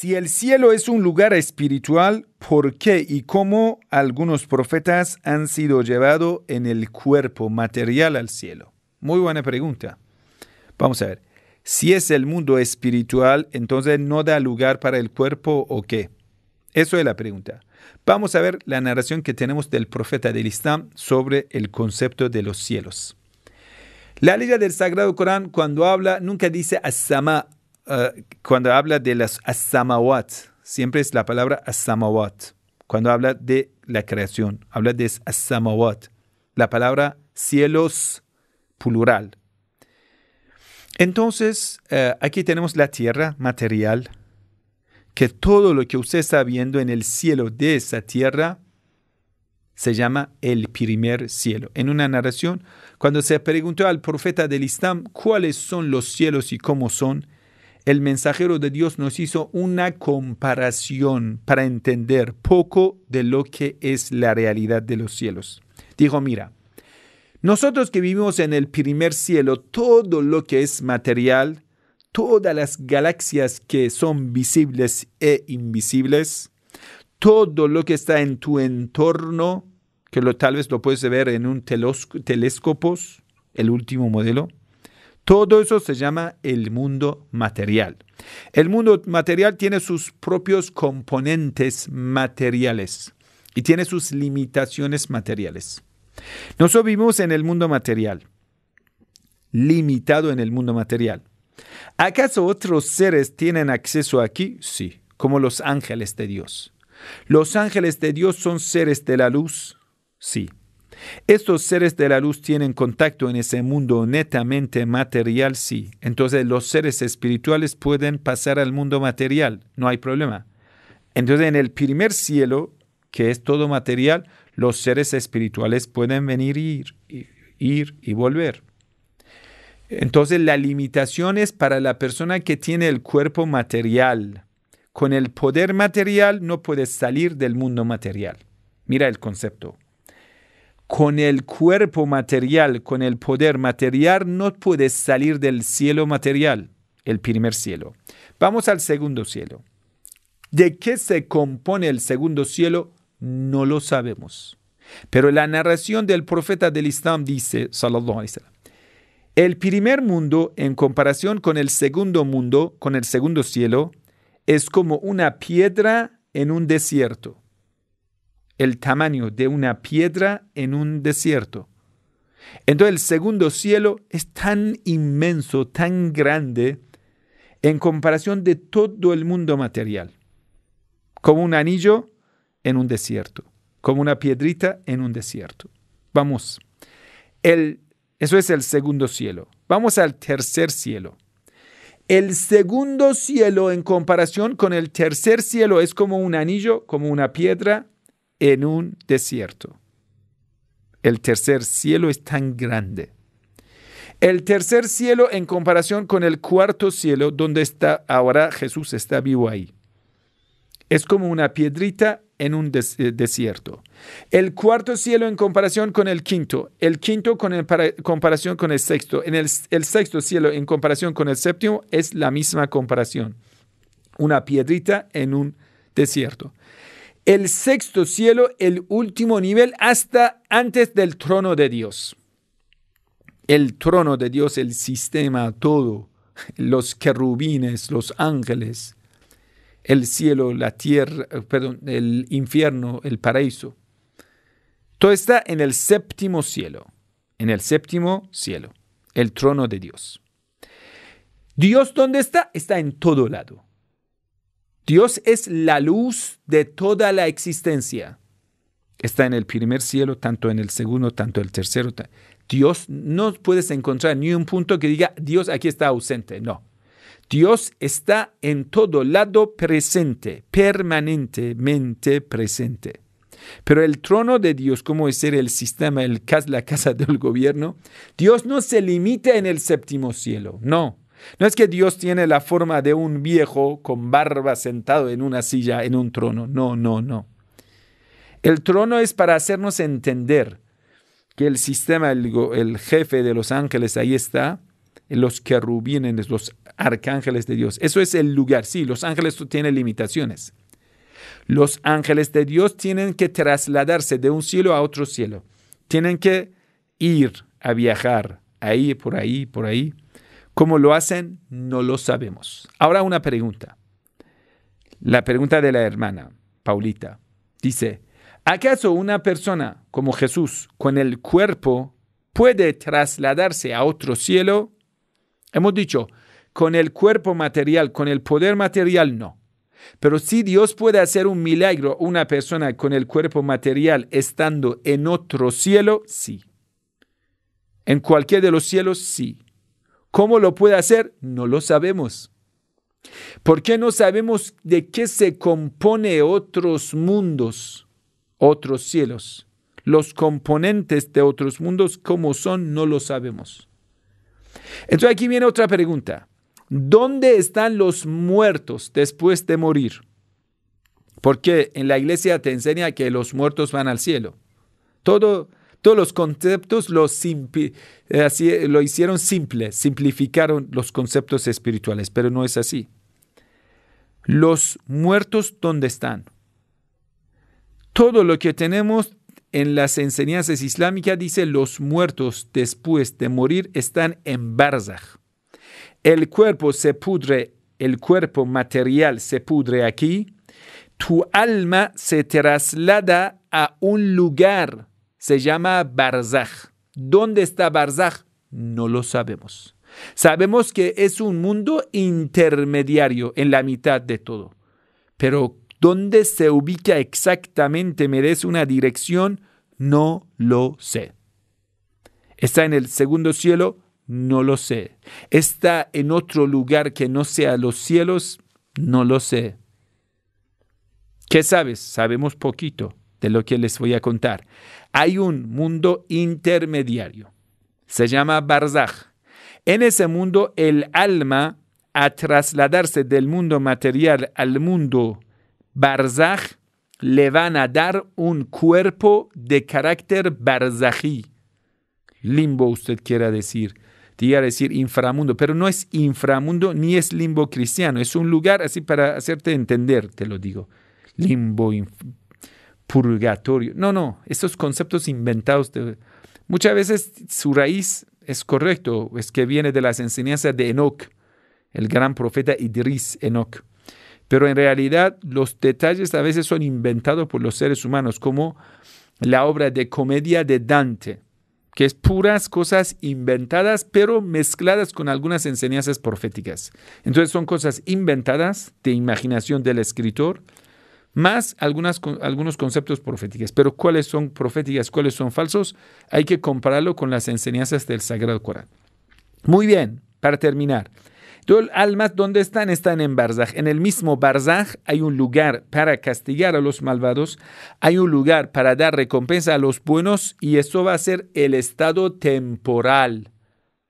Si el cielo es un lugar espiritual, ¿por qué y cómo algunos profetas han sido llevados en el cuerpo material al cielo? Muy buena pregunta. Vamos a ver. Si es el mundo espiritual, entonces no da lugar para el cuerpo o qué? Eso es la pregunta. Vamos a ver la narración que tenemos del profeta del Islam sobre el concepto de los cielos. La ley del Sagrado Corán cuando habla nunca dice as-sama, eh, cuando habla de las asamawat, siempre es la palabra asamawat. Cuando habla de la creación, habla de asamawat. La palabra cielos plural. Entonces, eh, aquí tenemos la tierra material, que todo lo que usted está viendo en el cielo de esa tierra se llama el primer cielo. En una narración, cuando se preguntó al profeta del Islam cuáles son los cielos y cómo son, el mensajero de Dios nos hizo una comparación para entender poco de lo que es la realidad de los cielos. Dijo, mira, nosotros que vivimos en el primer cielo, todo lo que es material, todas las galaxias que son visibles e invisibles, todo lo que está en tu entorno, que lo, tal vez lo puedes ver en un telescopos, el último modelo, todo eso se llama el mundo material. El mundo material tiene sus propios componentes materiales y tiene sus limitaciones materiales. Nosotros vivimos en el mundo material, limitado en el mundo material. ¿Acaso otros seres tienen acceso aquí? Sí, como los ángeles de Dios. ¿Los ángeles de Dios son seres de la luz? Sí. Estos seres de la luz tienen contacto en ese mundo netamente material, sí. Entonces los seres espirituales pueden pasar al mundo material, no hay problema. Entonces en el primer cielo, que es todo material, los seres espirituales pueden venir y ir, ir y volver. Entonces la limitación es para la persona que tiene el cuerpo material. Con el poder material no puede salir del mundo material. Mira el concepto con el cuerpo material, con el poder material, no puedes salir del cielo material, el primer cielo. Vamos al segundo cielo. ¿De qué se compone el segundo cielo? No lo sabemos. Pero la narración del profeta del Islam dice, el primer mundo en comparación con el segundo mundo, con el segundo cielo, es como una piedra en un desierto el tamaño de una piedra en un desierto. Entonces el segundo cielo es tan inmenso, tan grande, en comparación de todo el mundo material, como un anillo en un desierto, como una piedrita en un desierto. Vamos, el, eso es el segundo cielo. Vamos al tercer cielo. El segundo cielo en comparación con el tercer cielo es como un anillo, como una piedra en un desierto. El tercer cielo es tan grande. El tercer cielo en comparación con el cuarto cielo, donde está ahora Jesús está vivo ahí. Es como una piedrita en un eh, desierto. El cuarto cielo en comparación con el quinto, el quinto con comparación con el sexto, en el, el sexto cielo en comparación con el séptimo es la misma comparación. Una piedrita en un desierto el sexto cielo, el último nivel, hasta antes del trono de Dios. El trono de Dios, el sistema, todo, los querubines, los ángeles, el cielo, la tierra, eh, perdón, el infierno, el paraíso. Todo está en el séptimo cielo, en el séptimo cielo, el trono de Dios. Dios, ¿dónde está? Está en todo lado. Dios es la luz de toda la existencia. Está en el primer cielo, tanto en el segundo, tanto en el tercero. Dios no puedes encontrar ni un punto que diga Dios aquí está ausente. No. Dios está en todo lado presente, permanentemente presente. Pero el trono de Dios, como es ser el sistema, el, la casa del gobierno, Dios no se limita en el séptimo cielo, no. No es que Dios tiene la forma de un viejo con barba sentado en una silla, en un trono. No, no, no. El trono es para hacernos entender que el sistema, el, el jefe de los ángeles, ahí está, los querubines, los arcángeles de Dios. Eso es el lugar. Sí, los ángeles tienen limitaciones. Los ángeles de Dios tienen que trasladarse de un cielo a otro cielo. Tienen que ir a viajar ahí, por ahí, por ahí. ¿Cómo lo hacen? No lo sabemos. Ahora una pregunta. La pregunta de la hermana, Paulita. Dice, ¿acaso una persona como Jesús con el cuerpo puede trasladarse a otro cielo? Hemos dicho, con el cuerpo material, con el poder material, no. Pero si Dios puede hacer un milagro una persona con el cuerpo material estando en otro cielo, sí. En cualquier de los cielos, sí. ¿Cómo lo puede hacer? No lo sabemos. ¿Por qué no sabemos de qué se compone otros mundos, otros cielos? Los componentes de otros mundos, ¿cómo son? No lo sabemos. Entonces aquí viene otra pregunta. ¿Dónde están los muertos después de morir? Porque en la iglesia te enseña que los muertos van al cielo. Todo todos los conceptos los eh, así, eh, lo hicieron simple, simplificaron los conceptos espirituales, pero no es así. Los muertos, ¿dónde están? Todo lo que tenemos en las enseñanzas islámicas dice los muertos después de morir están en Barzakh. El cuerpo se pudre, el cuerpo material se pudre aquí. Tu alma se traslada a un lugar se llama Barzaj. ¿Dónde está Barzaj? No lo sabemos. Sabemos que es un mundo intermediario en la mitad de todo. Pero dónde se ubica exactamente merece una dirección, no lo sé. ¿Está en el segundo cielo? No lo sé. ¿Está en otro lugar que no sea los cielos? No lo sé. ¿Qué sabes? Sabemos poquito de lo que les voy a contar. Hay un mundo intermediario. Se llama Barzaj. En ese mundo el alma, a trasladarse del mundo material al mundo Barzaj, le van a dar un cuerpo de carácter barzají. Limbo usted quiera decir. a decir inframundo, pero no es inframundo ni es limbo cristiano. Es un lugar así para hacerte entender, te lo digo. Limbo purgatorio. No, no, estos conceptos inventados. muchas veces su raíz es correcto, es que viene de las enseñanzas de Enoch, el gran profeta Idris Enoch. Pero en realidad los detalles a veces son inventados por los seres humanos, como la obra de comedia de Dante, que es puras cosas inventadas, pero mezcladas con algunas enseñanzas proféticas. Entonces son cosas inventadas de imaginación del escritor, más algunas, algunos conceptos proféticos. Pero cuáles son proféticas, cuáles son falsos, hay que compararlo con las enseñanzas del Sagrado Corán. Muy bien, para terminar. Entonces, almas, ¿dónde están? Están en Barzaj. En el mismo Barzaj hay un lugar para castigar a los malvados, hay un lugar para dar recompensa a los buenos y esto va a ser el estado temporal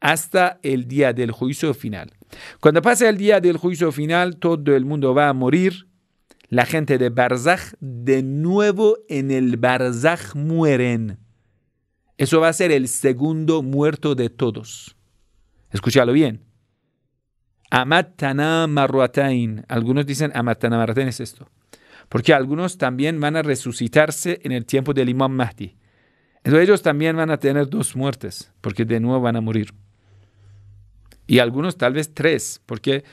hasta el día del juicio final. Cuando pase el día del juicio final, todo el mundo va a morir la gente de Barzaj de nuevo en el Barzaj mueren. Eso va a ser el segundo muerto de todos. Escúchalo bien. Amatana marratain. Algunos dicen Amatana marratain es esto. Porque algunos también van a resucitarse en el tiempo del Imam Mahdi. Entonces ellos también van a tener dos muertes, porque de nuevo van a morir. Y algunos tal vez tres, porque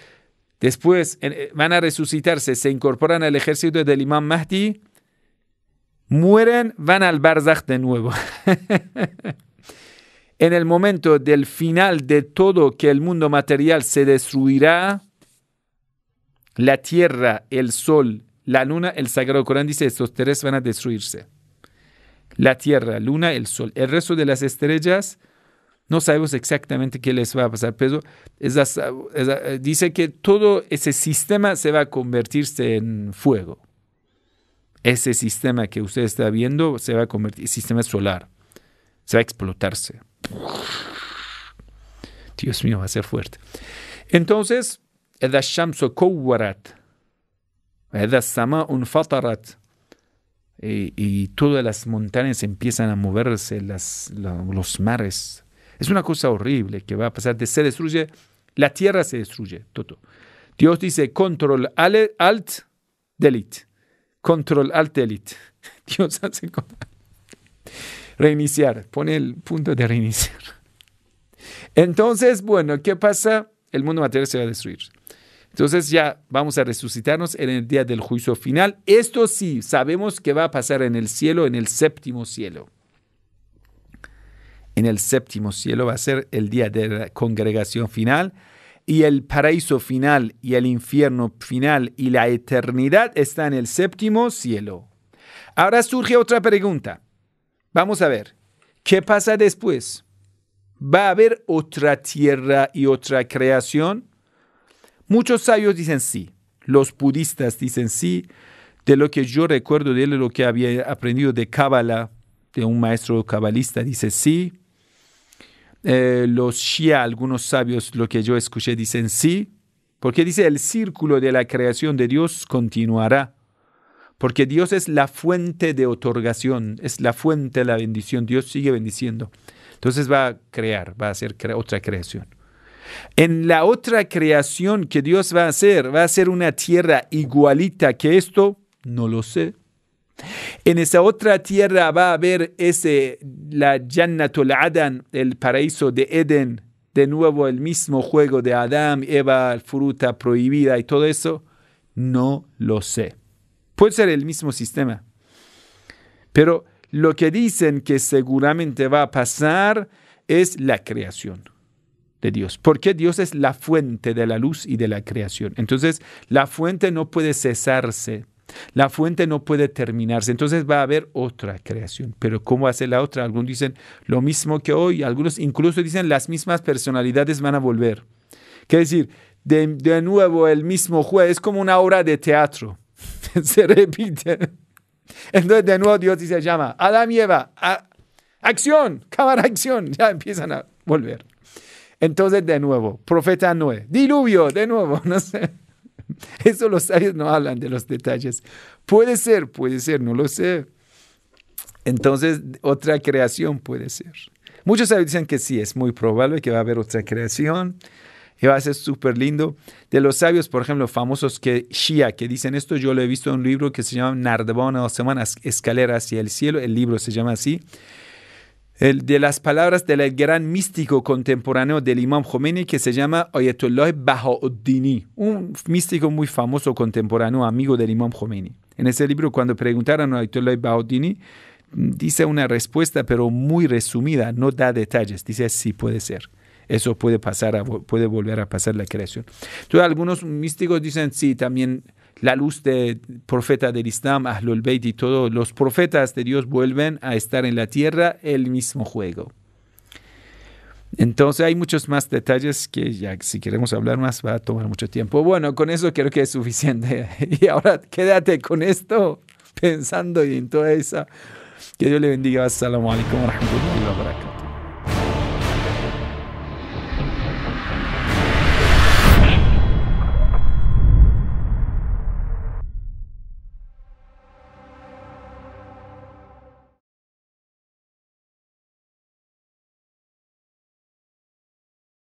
Después eh, van a resucitarse, se incorporan al ejército del imán Mahdi, mueren, van al Barzakh de nuevo. en el momento del final de todo que el mundo material se destruirá, la tierra, el sol, la luna, el Sagrado Corán dice, estos tres van a destruirse. La tierra, luna, el sol, el resto de las estrellas no sabemos exactamente qué les va a pasar, pero dice que todo ese sistema se va a convertirse en fuego. Ese sistema que usted está viendo se va a convertir, en sistema solar, se va a explotarse. Dios mío, va a ser fuerte. Entonces, y, eh, y todas las montañas empiezan a moverse, los mares es una cosa horrible que va a pasar. se destruye, la tierra se destruye, todo. Dios dice control alt delete. Control alt delete. Dios hace reiniciar, pone el punto de reiniciar. Entonces, bueno, ¿qué pasa? El mundo material se va a destruir. Entonces ya vamos a resucitarnos en el día del juicio final. Esto sí, sabemos que va a pasar en el cielo, en el séptimo cielo en el séptimo cielo va a ser el día de la congregación final y el paraíso final y el infierno final y la eternidad está en el séptimo cielo. Ahora surge otra pregunta. Vamos a ver, ¿qué pasa después? ¿Va a haber otra tierra y otra creación? Muchos sabios dicen sí, los budistas dicen sí, de lo que yo recuerdo de él, lo que había aprendido de Kabbalah, de un maestro cabalista, dice sí, eh, los Shia, algunos sabios, lo que yo escuché, dicen sí, porque dice el círculo de la creación de Dios continuará, porque Dios es la fuente de otorgación, es la fuente de la bendición, Dios sigue bendiciendo. Entonces va a crear, va a hacer otra creación. En la otra creación que Dios va a hacer, va a ser una tierra igualita que esto, no lo sé. En esa otra tierra va a haber ese, la Jannatul Adán, el paraíso de Eden, de nuevo el mismo juego de Adán, Eva, fruta prohibida y todo eso. No lo sé. Puede ser el mismo sistema. Pero lo que dicen que seguramente va a pasar es la creación de Dios, porque Dios es la fuente de la luz y de la creación. Entonces, la fuente no puede cesarse la fuente no puede terminarse, entonces va a haber otra creación. Pero ¿cómo hace la otra? Algunos dicen lo mismo que hoy, algunos incluso dicen las mismas personalidades van a volver. Quiere decir, de, nuevo el mismo juez, es como una obra de teatro, se repite. Entonces de nuevo Dios dice, llama, Adam y Eva, acción, cámara, acción, ya empiezan a volver. Entonces de nuevo, profeta Noé, diluvio, de nuevo, no sé. Eso los sabios no hablan de los detalles. Puede ser, puede ser, no lo sé. Entonces, otra creación puede ser. Muchos sabios dicen que sí, es muy probable que va a haber otra creación y va a ser súper lindo. De los sabios, por ejemplo, famosos que Shia, que dicen esto, yo lo he visto en un libro que se llama Nardbona dos semanas, escaleras hacia el Cielo, el libro se llama así de las palabras del gran místico contemporáneo del imam Khomeini que se llama Ayatollah Bahauddini, un místico muy famoso contemporáneo, amigo del imam Khomeini. En ese libro, cuando preguntaron a Ayatollah Bahauddini, dice una respuesta, pero muy resumida, no da detalles, dice sí puede ser. Eso puede pasar, puede volver a pasar la creación. Entonces, algunos místicos dicen sí, también la luz del profeta del Islam, Ahlul Bayt y todos los profetas de Dios vuelven a estar en la tierra, el mismo juego. Entonces hay muchos más detalles que ya si queremos hablar más va a tomar mucho tiempo. Bueno, con eso creo que es suficiente. Y ahora quédate con esto pensando en toda esa. Que Dios le bendiga. Assalamu alaikum wa rahmatullahi wa barakatuh.